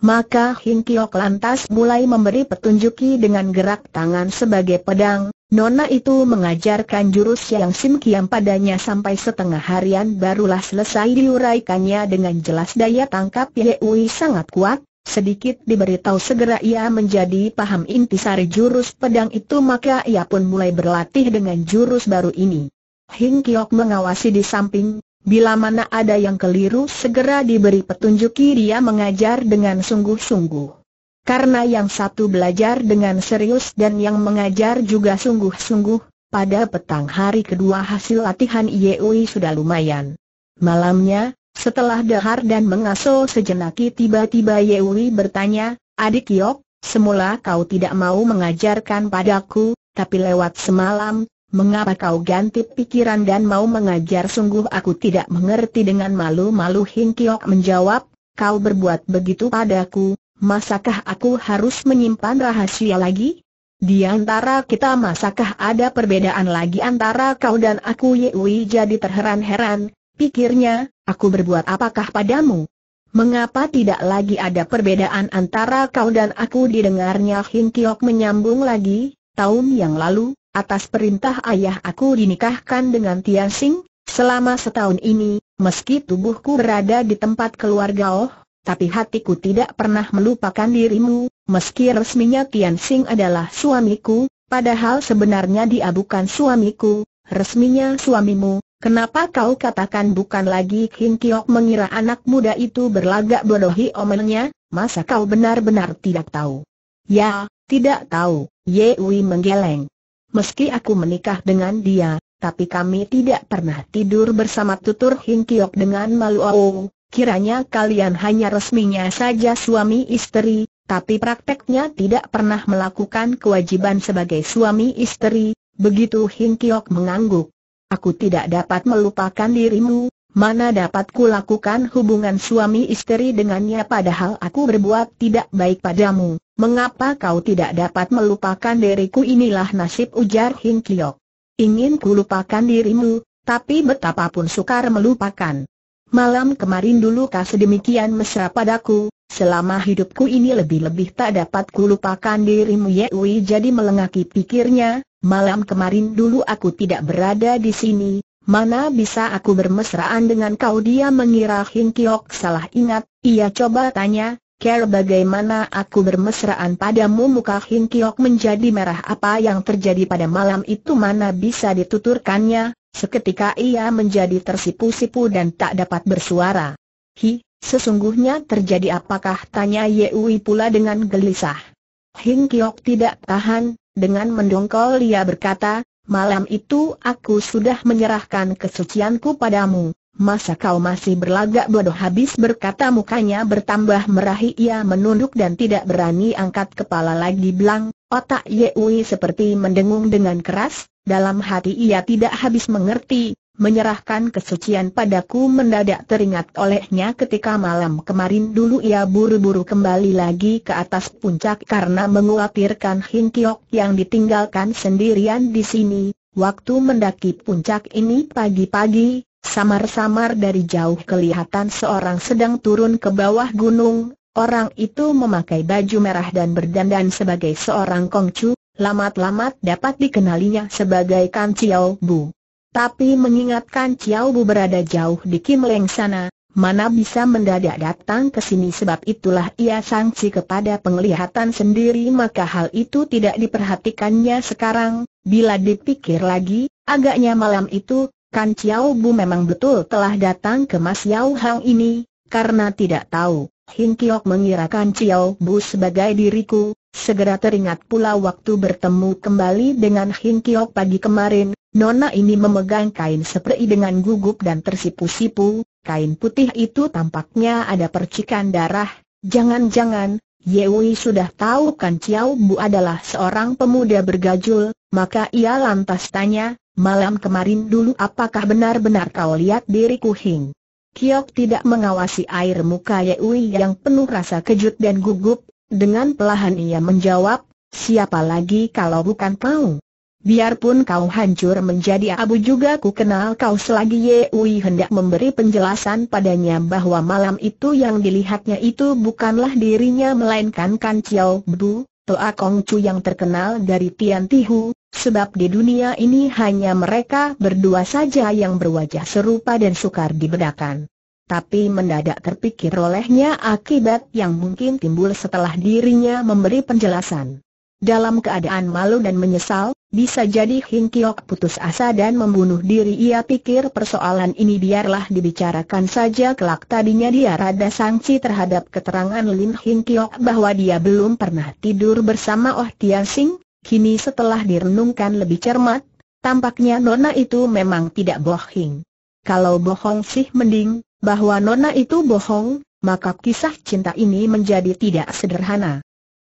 Maka Hin Kiok lantas mulai memberi petunjuki dengan gerak tangan sebagai pedang, Nona itu mengajarkan jurus yang Sim Kiam padanya sampai setengah harian barulah selesai diuraikannya dengan jelas daya tangkap Yehui sangat kuat, sedikit diberitahu segera ia menjadi paham inti sari jurus pedang itu maka ia pun mulai berlatih dengan jurus baru ini. Hing Kiok mengawasi di samping, Bila mana ada yang keliru segera diberi petunjuki dia mengajar dengan sungguh-sungguh. Karena yang satu belajar dengan serius dan yang mengajar juga sungguh-sungguh, pada petang hari kedua hasil latihan IEUI sudah lumayan. Malamnya, setelah dahar dan mengaso sejenak, tiba-tiba IEUI bertanya, Adik Yok, semula kau tidak mau mengajarkan padaku, tapi lewat semalam, Mengapa kau ganti pikiran dan mau mengajar sungguh aku tidak mengerti dengan malu-malu Hing Kiok menjawab, kau berbuat begitu padaku, masakah aku harus menyimpan rahasia lagi? Di antara kita masakah ada perbedaan lagi antara kau dan aku Yewi jadi terheran-heran, pikirnya, aku berbuat apakah padamu? Mengapa tidak lagi ada perbedaan antara kau dan aku didengarnya Hing Kiok menyambung lagi, tahun yang lalu, Atas perintah ayah aku dinikahkan dengan Tian Sing, selama setahun ini, meski tubuhku berada di tempat keluarga Oh, tapi hatiku tidak pernah melupakan dirimu, meski resminya Tian Sing adalah suamiku, padahal sebenarnya dia bukan suamiku, resminya suamimu, Kenapa kau katakan bukan lagi King Kiok mengira anak muda itu berlagak bodohi omelnya, masa kau benar-benar tidak tahu? Ya, tidak tahu, Ye Wei menggeleng. Meski aku menikah dengan dia, tapi kami tidak pernah tidur bersama tutur Hing Kiok dengan malu oh, kiranya kalian hanya resminya saja suami istri, tapi prakteknya tidak pernah melakukan kewajiban sebagai suami istri, begitu Hing Kiok mengangguk. Aku tidak dapat melupakan dirimu, Mana dapat lakukan hubungan suami istri dengannya padahal aku berbuat tidak baik padamu, mengapa kau tidak dapat melupakan diriku inilah nasib ujar Hing Kiok. Ingin lupakan dirimu, tapi betapapun sukar melupakan. Malam kemarin dulu kau sedemikian mesra padaku, selama hidupku ini lebih-lebih tak dapat lupakan dirimu Yewi jadi melengaki pikirnya, malam kemarin dulu aku tidak berada di sini, Mana bisa aku bermesraan dengan kau dia mengira Hing Kiok salah ingat, ia coba tanya, Care bagaimana aku bermesraan padamu muka Hing Kiok menjadi merah apa yang terjadi pada malam itu mana bisa dituturkannya, seketika ia menjadi tersipu-sipu dan tak dapat bersuara. Hi, sesungguhnya terjadi apakah tanya Yeoui pula dengan gelisah. Hing Kiok tidak tahan, dengan mendongkol ia berkata, Malam itu aku sudah menyerahkan kesucianku padamu. Masa kau masih berlagak bodoh habis berkata mukanya bertambah merahi ia menunduk dan tidak berani angkat kepala lagi belang, otak Yeui seperti mendengung dengan keras, dalam hati ia tidak habis mengerti, menyerahkan kesucian padaku mendadak teringat olehnya ketika malam kemarin dulu ia buru-buru kembali lagi ke atas puncak karena menguatirkan Hin yang ditinggalkan sendirian di sini. Waktu mendaki puncak ini pagi-pagi, samar-samar dari jauh kelihatan seorang sedang turun ke bawah gunung. Orang itu memakai baju merah dan berdandan sebagai seorang kongcu, lamat-lamat dapat dikenalinya sebagai Kan Chiao Bu. Tapi mengingatkan Ciao Bu berada jauh di Kim Leng sana, mana bisa mendadak datang ke sini sebab itulah ia sangsi kepada penglihatan sendiri maka hal itu tidak diperhatikannya sekarang, bila dipikir lagi, agaknya malam itu, kan Ciao Bu memang betul telah datang ke Mas Yao Hang ini, karena tidak tahu, Hinkyok Kiok mengirakan Chiao Bu sebagai diriku, segera teringat pula waktu bertemu kembali dengan Hinkyok Kiok pagi kemarin, Nona ini memegang kain seperti dengan gugup dan tersipu-sipu, kain putih itu tampaknya ada percikan darah, jangan-jangan, Yewi sudah tahu kan Ciao Bu adalah seorang pemuda bergajul, maka ia lantas tanya, malam kemarin dulu apakah benar-benar kau lihat diriku Hing? Kiok tidak mengawasi air muka Yewi yang penuh rasa kejut dan gugup, dengan pelahan ia menjawab, siapa lagi kalau bukan kau. Biarpun kau hancur menjadi abu juga ku kenal kau selagi Ye Ui hendak memberi penjelasan padanya bahwa malam itu yang dilihatnya itu bukanlah dirinya melainkan Kan Chiao Bu, Toa Kong Chu yang terkenal dari Tian Ti Hu. sebab di dunia ini hanya mereka berdua saja yang berwajah serupa dan sukar dibedakan. Tapi mendadak terpikir olehnya akibat yang mungkin timbul setelah dirinya memberi penjelasan. Dalam keadaan malu dan menyesal, bisa jadi Hing Kiok putus asa dan membunuh diri ia pikir persoalan ini biarlah dibicarakan saja kelak tadinya dia rada sangsi terhadap keterangan Lin Hing Kiok bahwa dia belum pernah tidur bersama Oh Tian Sing, kini setelah direnungkan lebih cermat, tampaknya Nona itu memang tidak bohong. Kalau bohong sih mending, bahwa Nona itu bohong, maka kisah cinta ini menjadi tidak sederhana.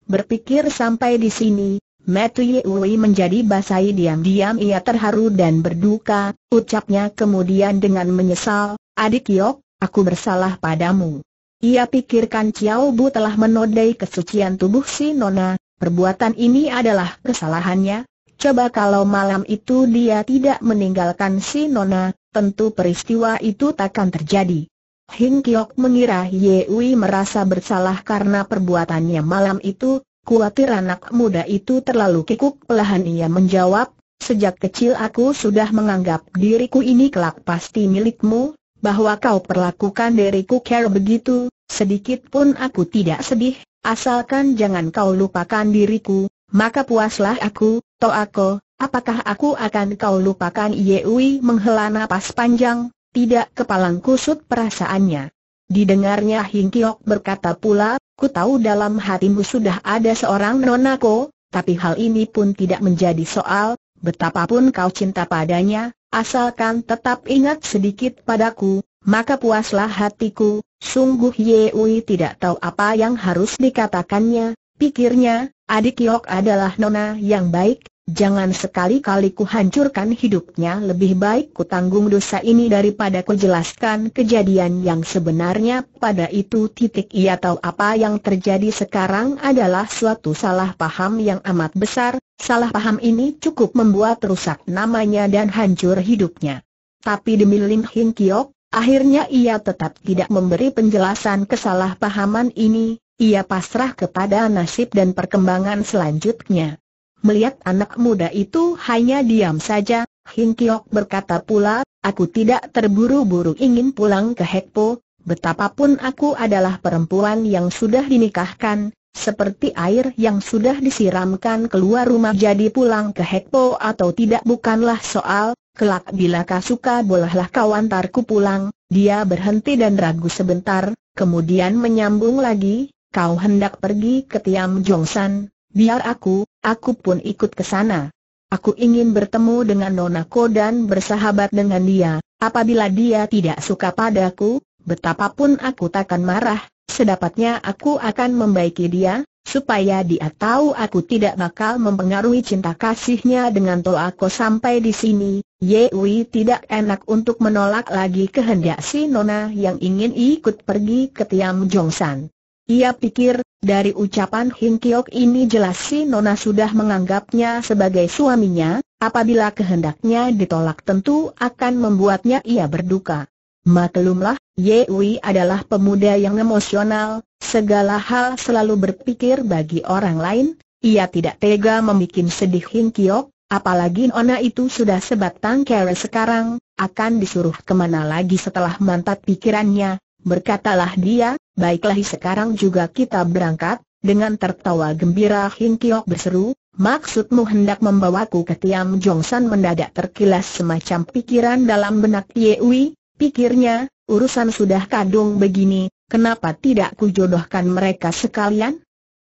Berpikir sampai di sini, Matthew Yehui menjadi basai diam-diam ia terharu dan berduka, ucapnya kemudian dengan menyesal, adik Yok, aku bersalah padamu. Ia pikirkan Chiao Bu telah menodai kesucian tubuh si Nona, perbuatan ini adalah kesalahannya, coba kalau malam itu dia tidak meninggalkan si Nona, tentu peristiwa itu takkan terjadi. Hing Kiok mengira Yewi merasa bersalah karena perbuatannya malam itu, kuatir anak muda itu terlalu kikuk pelahan ia menjawab, Sejak kecil aku sudah menganggap diriku ini kelak pasti milikmu, bahwa kau perlakukan diriku care begitu, sedikit pun aku tidak sedih, asalkan jangan kau lupakan diriku, maka puaslah aku, aku, apakah aku akan kau lupakan Yewi menghela napas panjang, tidak kepalang kusut perasaannya. Didengarnya Hing Kiok berkata pula, ku tahu dalam hatimu sudah ada seorang nonako, tapi hal ini pun tidak menjadi soal, betapapun kau cinta padanya, asalkan tetap ingat sedikit padaku, maka puaslah hatiku, sungguh Ye Ui tidak tahu apa yang harus dikatakannya, pikirnya, adik Kiok adalah nona yang baik, Jangan sekali-kali kuhancurkan hidupnya lebih baik kutanggung dosa ini daripada kujelaskan kejadian yang sebenarnya pada itu titik ia tahu apa yang terjadi sekarang adalah suatu salah paham yang amat besar, salah paham ini cukup membuat rusak namanya dan hancur hidupnya. Tapi demi Lim Hing Kiok, akhirnya ia tetap tidak memberi penjelasan kesalahpahaman ini, ia pasrah kepada nasib dan perkembangan selanjutnya. Melihat anak muda itu hanya diam saja, Hing Kiok berkata pula, aku tidak terburu-buru ingin pulang ke Hekpo, betapapun aku adalah perempuan yang sudah dinikahkan, seperti air yang sudah disiramkan keluar rumah jadi pulang ke Hekpo atau tidak bukanlah soal, kelak bila kau suka, bolehlah kau antarku pulang, dia berhenti dan ragu sebentar, kemudian menyambung lagi, kau hendak pergi ke Tiam Jongsan, Biar aku, aku pun ikut ke sana. Aku ingin bertemu dengan Nona Ko dan bersahabat dengan dia, apabila dia tidak suka padaku, betapapun aku takkan marah, sedapatnya aku akan membaiki dia, supaya dia tahu aku tidak bakal mempengaruhi cinta kasihnya dengan aku sampai di sini. Yewi tidak enak untuk menolak lagi kehendak si Nona yang ingin ikut pergi ke Tiam Jongsan. Ia pikir, dari ucapan Hin Kiok ini jelas si Nona sudah menganggapnya sebagai suaminya, apabila kehendaknya ditolak tentu akan membuatnya ia berduka. Maklumlah, Wei adalah pemuda yang emosional, segala hal selalu berpikir bagi orang lain, ia tidak tega membuat sedih Hin Kiok, apalagi Nona itu sudah sebatang kere sekarang, akan disuruh kemana lagi setelah mantap pikirannya, Berkatalah dia, baiklah sekarang juga kita berangkat, dengan tertawa gembira Hing Kiok berseru, maksudmu hendak membawaku ke Tiam Jongsan mendadak terkilas semacam pikiran dalam benak Ye Ui, pikirnya, urusan sudah kadung begini, kenapa tidak kujodohkan mereka sekalian?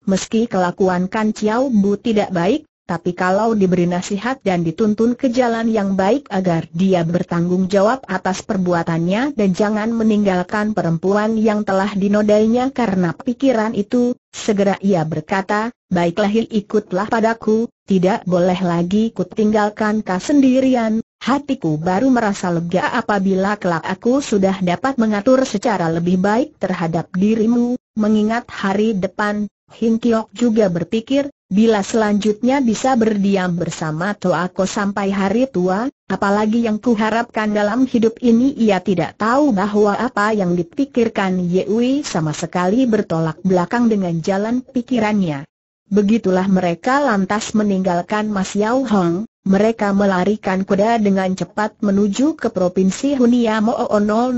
Meski kelakuan Kan Chiao Bu tidak baik, tapi kalau diberi nasihat dan dituntun ke jalan yang baik agar dia bertanggung jawab atas perbuatannya dan jangan meninggalkan perempuan yang telah dinodainya karena pikiran itu, segera ia berkata, baiklah ikutlah padaku, tidak boleh lagi kutinggalkan tinggalkan kau sendirian, hatiku baru merasa lega apabila kelak aku sudah dapat mengatur secara lebih baik terhadap dirimu, mengingat hari depan, Hing juga berpikir, Bila selanjutnya bisa berdiam bersama Toako sampai hari tua, apalagi yang kuharapkan dalam hidup ini ia tidak tahu bahwa apa yang dipikirkan Yewi sama sekali bertolak belakang dengan jalan pikirannya. Begitulah mereka lantas meninggalkan Mas Yao Hong, mereka melarikan kuda dengan cepat menuju ke Provinsi Hunia o Tai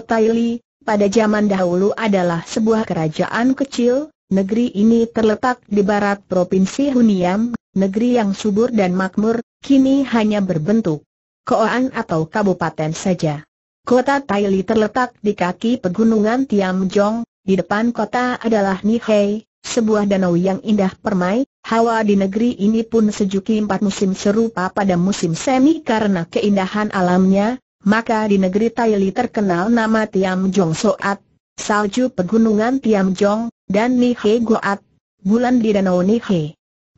Taili, pada zaman dahulu adalah sebuah kerajaan kecil, Negeri ini terletak di barat Provinsi Huniam, negeri yang subur dan makmur, kini hanya berbentuk koan atau kabupaten saja. Kota Taili terletak di kaki pegunungan Tiamjong, di depan kota adalah Nihei, sebuah danau yang indah permai, hawa di negeri ini pun sejuki empat musim serupa pada musim semi karena keindahan alamnya, maka di negeri Taili terkenal nama Tiamjong Soat, salju pegunungan Tiamjong, dan Nihe Goat, bulan di Danau Nihe.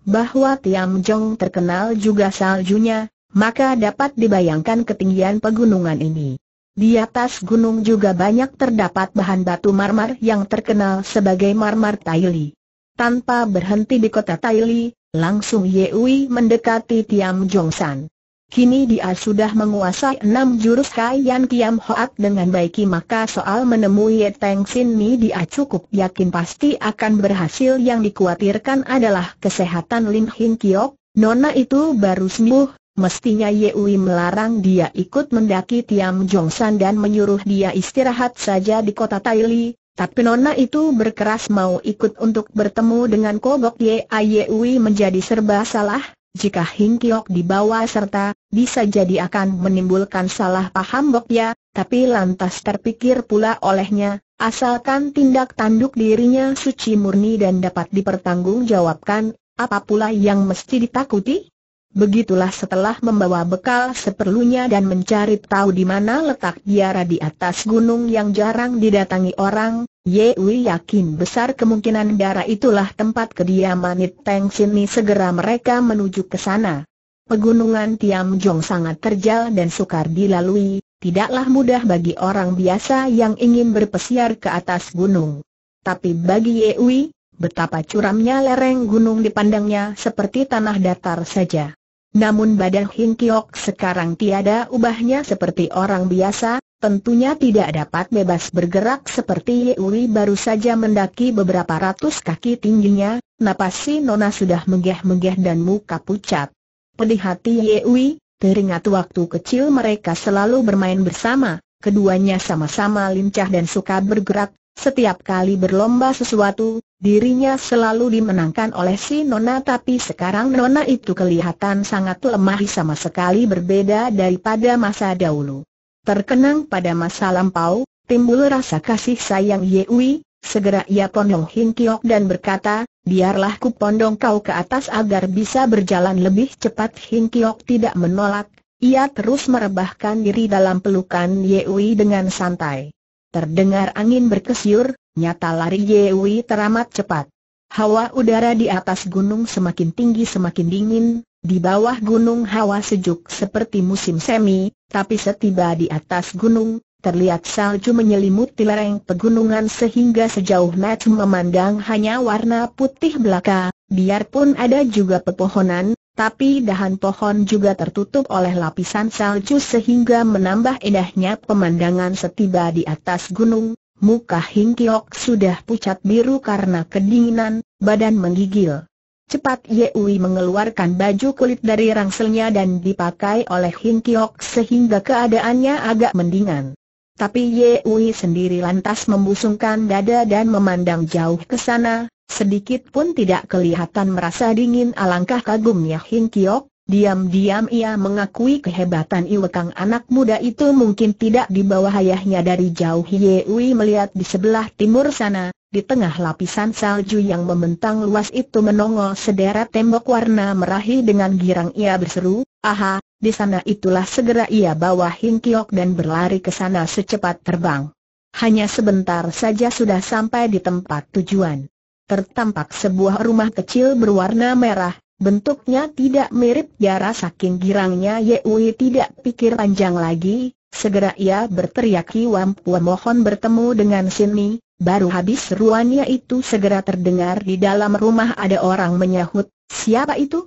Bahwa Tiam Jong terkenal juga saljunya, maka dapat dibayangkan ketinggian pegunungan ini. Di atas gunung juga banyak terdapat bahan batu marmer yang terkenal sebagai marmer Taili. Tanpa berhenti di kota Taili, langsung Yehui mendekati Tiam Jong San. Kini dia sudah menguasai enam jurus Kaian Kiam Hoat dengan baik, maka soal menemui Teng Sin Ni dia cukup yakin pasti akan berhasil yang dikhawatirkan adalah kesehatan lin Hin Kiok, nona itu baru sembuh, mestinya ye Yewi melarang dia ikut mendaki Tiam Jong San dan menyuruh dia istirahat saja di kota Li. tapi nona itu berkeras mau ikut untuk bertemu dengan Kobok ye Yewi menjadi serba salah, jika Kiok dibawa serta, bisa jadi akan menimbulkan salah paham Bok Ya, tapi lantas terpikir pula olehnya, asalkan tindak tanduk dirinya suci murni dan dapat dipertanggungjawabkan, apa pula yang mesti ditakuti? Begitulah setelah membawa bekal seperlunya dan mencari tahu di mana letak biara di atas gunung yang jarang didatangi orang, Ye Yewi yakin besar kemungkinan darah itulah tempat kediaman Teng Sini segera mereka menuju ke sana. Pegunungan Tiam Jong sangat terjal dan sukar dilalui, tidaklah mudah bagi orang biasa yang ingin berpesiar ke atas gunung. Tapi bagi Ye Yewi, betapa curamnya lereng gunung dipandangnya seperti tanah datar saja. Namun badan Hing Kiok sekarang tiada ubahnya seperti orang biasa, tentunya tidak dapat bebas bergerak seperti Yewi baru saja mendaki beberapa ratus kaki tingginya, napas si Nona sudah megah-megah dan muka pucat. Pedih hati Yewi, teringat waktu kecil mereka selalu bermain bersama, keduanya sama-sama lincah dan suka bergerak, setiap kali berlomba sesuatu, dirinya selalu dimenangkan oleh si Nona tapi sekarang Nona itu kelihatan sangat lemah sama sekali berbeda daripada masa dahulu. Terkenang pada masa lampau, timbul rasa kasih sayang Yewi, segera ia pondong Hin Kiok dan berkata, biarlah ku pondong kau ke atas agar bisa berjalan lebih cepat Hin Kiok tidak menolak, ia terus merebahkan diri dalam pelukan Yewi dengan santai. Terdengar angin berkesiur, nyata lari Yewi teramat cepat. Hawa udara di atas gunung semakin tinggi semakin dingin, di bawah gunung hawa sejuk seperti musim semi, tapi setiba di atas gunung, terlihat salju menyelimuti lereng pegunungan sehingga sejauh mata memandang hanya warna putih belaka, biarpun ada juga pepohonan, tapi dahan pohon juga tertutup oleh lapisan salju sehingga menambah indahnya pemandangan setiba di atas gunung, Muka Hing sudah pucat biru karena kedinginan, badan menggigil. Cepat Yewi mengeluarkan baju kulit dari rangselnya dan dipakai oleh Hing Kiok sehingga keadaannya agak mendingan. Tapi Yewi sendiri lantas membusungkan dada dan memandang jauh ke sana, sedikit pun tidak kelihatan merasa dingin alangkah kagumnya Hing Kiok, Diam-diam ia mengakui kehebatan Iwekang anak muda itu mungkin tidak di bawah ayahnya dari jauh Yewi melihat di sebelah timur sana, di tengah lapisan salju yang membentang luas itu menongol sederet tembok warna merahi dengan girang ia berseru, aha, di sana itulah segera ia bawa Hingkiok dan berlari ke sana secepat terbang. Hanya sebentar saja sudah sampai di tempat tujuan. Tertampak sebuah rumah kecil berwarna merah, Bentuknya tidak mirip Yara saking girangnya Yewi tidak pikir panjang lagi, segera ia berteriak Kiwampua mohon bertemu dengan sini." baru habis seruannya itu segera terdengar di dalam rumah ada orang menyahut, siapa itu?